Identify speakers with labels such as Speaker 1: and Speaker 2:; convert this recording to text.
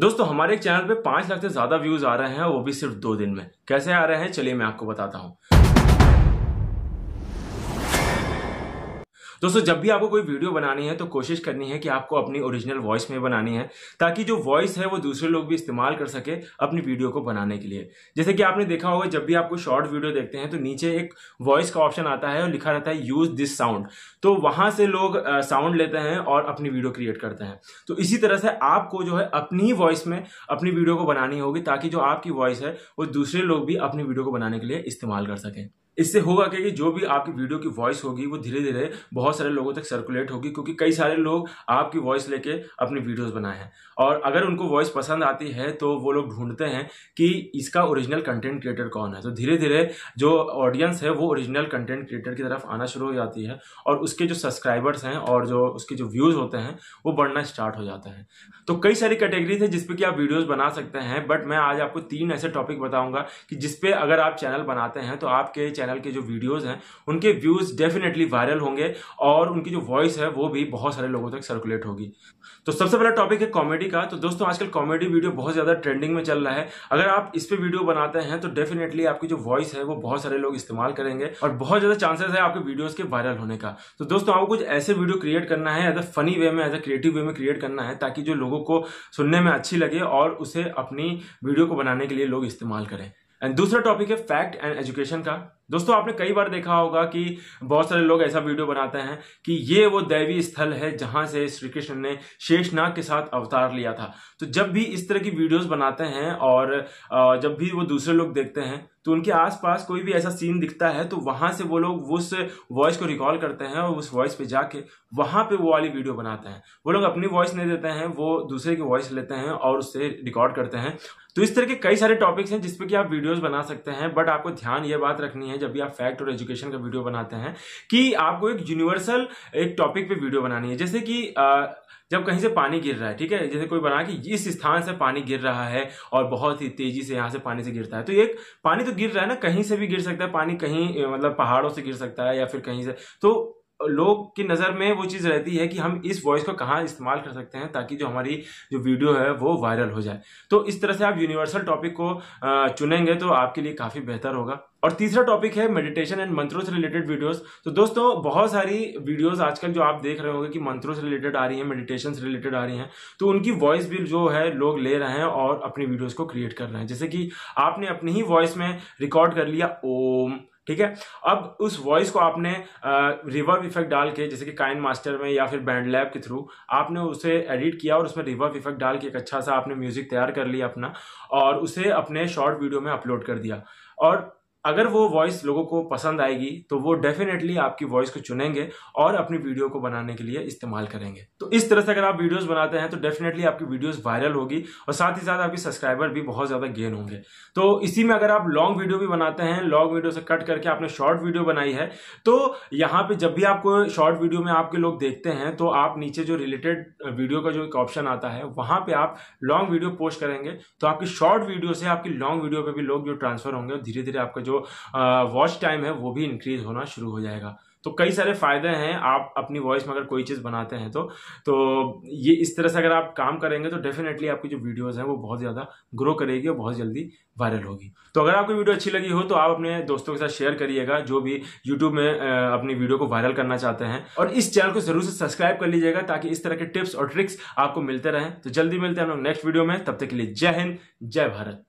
Speaker 1: दोस्तों हमारे चैनल पे पांच लाख से ज्यादा व्यूज आ रहे हैं वो भी सिर्फ दो दिन में कैसे आ रहे हैं चलिए मैं आपको बताता हूँ दोस्तों जब भी आपको कोई वीडियो बनानी है तो कोशिश करनी है कि आपको अपनी ओरिजिनल वॉइस में बनानी है ताकि जो वॉइस है वो दूसरे लोग भी इस्तेमाल कर सके अपनी वीडियो को बनाने के लिए जैसे कि आपने देखा होगा जब भी आपको शॉर्ट वीडियो देखते हैं तो नीचे एक वॉइस का ऑप्शन आता है और लिखा रहता है यूज दिस साउंड तो वहां से लोग साउंड लेते हैं और अपनी वीडियो क्रिएट करते हैं तो इसी तरह से आपको जो है अपनी ही वॉइस में अपनी वीडियो को बनानी होगी ताकि जो आपकी वॉइस है वो दूसरे लोग भी अपनी वीडियो को बनाने के लिए इस्तेमाल कर सकें इससे होगा क्या कि जो भी आपकी वीडियो की वॉइस होगी वो धीरे धीरे बहुत सारे लोगों तक सर्कुलेट होगी क्योंकि कई सारे लोग आपकी वॉइस लेके अपनी वीडियोस बनाए हैं और अगर उनको वॉइस पसंद आती है तो वो लोग ढूंढते हैं कि इसका ओरिजिनल कंटेंट क्रिएटर कौन है तो धीरे धीरे जो ऑडियंस है वो ओरिजिनल कंटेंट क्रिएटर की तरफ आना शुरू हो जाती है और उसके जो सब्सक्राइबर्स हैं और जो उसके जो व्यूज़ होते हैं वो बढ़ना स्टार्ट हो जाता है तो कई सारी कैटेगरीज है जिसपे कि आप वीडियोज़ बना सकते हैं बट मैं आज आपको तीन ऐसे टॉपिक बताऊँगा कि जिसपे अगर आप चैनल बनाते हैं तो आपके चैनल चैनल के जो वीडियोस हैं उनके व्यूज़ डेफिनेटली वायरल होंगे और उनकी जो वॉइस है वो भी बहुत सारे लोगों तक सर्कुलेट होगी तो सबसे पहला टॉपिक है कॉमेडी का तो दोस्तों आजकल कॉमेडी वीडियो बहुत ज़्यादा ट्रेंडिंग में चल रहा है अगर आप इस पर वीडियो बनाते हैं तो डेफिनेटली आपकी जो वॉइस है वो बहुत सारे लोग इस्तेमाल करेंगे और बहुत ज़्यादा चांसेस है आपके वीडियोज़ के वायरल होने का तो दोस्तों आपको कुछ ऐसे वीडियो क्रिएट करना है एज अ फनी वे में एज अ क्रिएटिव वे में क्रिएट करना है ताकि जो लोगों को सुनने में अच्छी लगे और उसे अपनी वीडियो को बनाने के लिए लोग इस्तेमाल करें एंड दूसरा टॉपिक है फैक्ट एंड एजुकेशन का दोस्तों आपने कई बार देखा होगा कि बहुत सारे लोग ऐसा वीडियो बनाते हैं कि ये वो दैवी स्थल है जहां से श्री कृष्ण ने शेषनाग के साथ अवतार लिया था तो जब भी इस तरह की वीडियोस बनाते हैं और जब भी वो दूसरे लोग देखते हैं तो उनके आसपास कोई भी ऐसा सीन दिखता है तो वहां से वो लोग उस वॉइस को रिकॉल करते हैं और उस वॉइस पे जाके वहां पे वो वाली वीडियो बनाते हैं वो लोग अपनी वॉइस नहीं देते हैं वो दूसरे की वॉइस लेते हैं और उससे रिकॉर्ड करते हैं तो इस तरह के कई सारे टॉपिक्स हैं जिसपे कि आप वीडियोस बना सकते हैं बट आपको ध्यान ये बात रखनी है हैं जब भी आप फैक्ट और एजुकेशन का वीडियो बनाते हैं कि आपको एक यूनिवर्सल एक टॉपिक पे वीडियो बनानी है जैसे कि आ, जब कहीं से पानी गिर रहा है ठीक है जैसे कोई बना कि इस स्थान से पानी गिर रहा है और बहुत ही तेजी से यहाँ से पानी से गिरता है तो एक पानी तो गिर रहा है ना कहीं से भी गिर सकता है पानी कहीं मतलब पहाड़ों से गिर सकता है या फिर कहीं से तो लोग की नज़र में वो चीज़ रहती है कि हम इस वॉइस को कहाँ इस्तेमाल कर सकते हैं ताकि जो हमारी जो वीडियो है वो वायरल हो जाए तो इस तरह से आप यूनिवर्सल टॉपिक को चुनेंगे तो आपके लिए काफ़ी बेहतर होगा और तीसरा टॉपिक है मेडिटेशन एंड मंत्रों से रिलेटेड वीडियोस तो दोस्तों बहुत सारी वीडियोस आजकल जो आप देख रहे होंगे कि मंत्रों से रिलेटेड आ रही हैं मेडिटेशन से रिलेटेड आ रही हैं तो उनकी वॉइस भी जो है लोग ले रहे हैं और अपनी वीडियोस को क्रिएट कर रहे हैं जैसे कि आपने अपनी ही वॉइस में रिकॉर्ड कर लिया ओम ठीक है अब उस वॉइस को आपने रिवर्व इफेक्ट डाल के जैसे कि काइन मास्टर में या फिर बैंड लैब के थ्रू आपने उसे एडिट किया और उसमें रिवर्व इफेक्ट डाल के एक अच्छा सा आपने म्यूजिक तैयार कर लिया अपना और उसे अपने शॉर्ट वीडियो में अपलोड कर दिया और अगर वो वॉइस लोगों को पसंद आएगी तो वो डेफिनेटली आपकी वॉइस को चुनेंगे और अपनी वीडियो को बनाने के लिए इस्तेमाल करेंगे तो इस तरह से अगर आप वीडियोस बनाते हैं तो डेफिनेटली आपकी वीडियोस वायरल होगी और साथ ही साथ आपकी सब्सक्राइबर भी बहुत ज़्यादा गेन होंगे तो इसी में अगर आप लॉन्ग वीडियो भी बनाते हैं लॉन्ग वीडियो से कट करके आपने शॉर्ट वीडियो बनाई है तो यहाँ पर जब भी आपको शॉर्ट वीडियो में आपके लोग देखते हैं तो आप नीचे जो रिलेटेड वीडियो का जो एक ऑप्शन आता है वहां पर आप लॉन्ग वीडियो पोस्ट करेंगे तो आपकी शॉर्ट वीडियो से आपकी लॉन्ग वीडियो पर भी लोग जो ट्रांसफर होंगे धीरे धीरे आपका जो वॉच टाइम है वो भी इंक्रीज होना शुरू हो जाएगा तो कई सारे फायदे हैं आप अपनी वॉइस में अगर कोई चीज़ बनाते हैं तो तो ये इस तरह से अगर आप काम करेंगे तो डेफिनेटली आपकी जो वीडियोस हैं वो बहुत ज़्यादा ग्रो करेगी और बहुत जल्दी वायरल होगी तो अगर आपको वीडियो अच्छी लगी हो तो आप अपने दोस्तों के साथ शेयर करिएगा जो भी यूट्यूब में अपनी वीडियो को वायरल करना चाहते हैं और इस चैनल को जरूर से सब्सक्राइब कर लीजिएगा ताकि इस तरह के टिप्स और ट्रिक्स आपको मिलते रहें तो जल्दी मिलते हैं हम लोग नेक्स्ट वीडियो में तब तक के लिए जय हिंद जय भारत